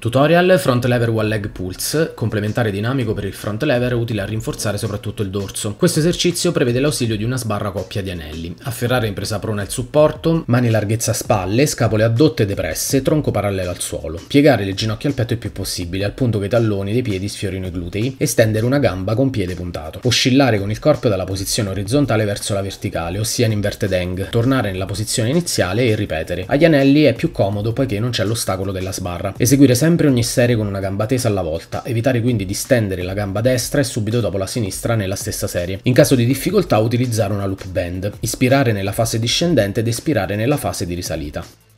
Tutorial Front Lever One Leg Pulse, complementare dinamico per il front lever utile a rinforzare soprattutto il dorso. Questo esercizio prevede l'ausilio di una sbarra coppia di anelli, afferrare in presa prona il supporto, mani larghezza spalle, scapole addotte e depresse, tronco parallelo al suolo, piegare le ginocchia al petto il più possibile al punto che i talloni dei piedi sfiorino i glutei Estendere una gamba con piede puntato. Oscillare con il corpo dalla posizione orizzontale verso la verticale, ossia in inverted hang, tornare nella posizione iniziale e ripetere. Agli anelli è più comodo poiché non c'è l'ostacolo della sbarra. Eseguire sempre sempre ogni serie con una gamba tesa alla volta, evitare quindi di stendere la gamba destra e subito dopo la sinistra nella stessa serie. In caso di difficoltà utilizzare una loop band, ispirare nella fase discendente ed espirare nella fase di risalita.